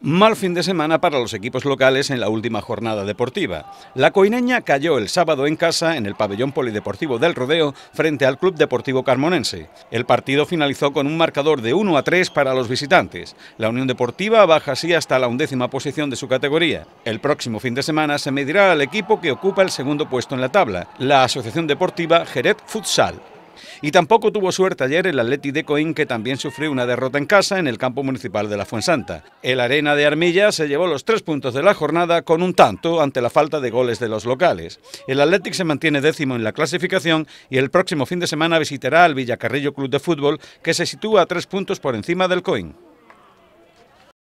Mal fin de semana para los equipos locales en la última jornada deportiva. La coineña cayó el sábado en casa en el pabellón polideportivo del Rodeo frente al Club Deportivo Carmonense. El partido finalizó con un marcador de 1 a 3 para los visitantes. La Unión Deportiva baja así hasta la undécima posición de su categoría. El próximo fin de semana se medirá al equipo que ocupa el segundo puesto en la tabla, la Asociación Deportiva Jerez Futsal. Y tampoco tuvo suerte ayer el Atleti de Coín, que también sufrió una derrota en casa en el campo municipal de la Fuensanta. El Arena de Armilla se llevó los tres puntos de la jornada con un tanto ante la falta de goles de los locales. El Athletic se mantiene décimo en la clasificación y el próximo fin de semana visitará al Villacarrillo Club de Fútbol, que se sitúa a tres puntos por encima del Coín.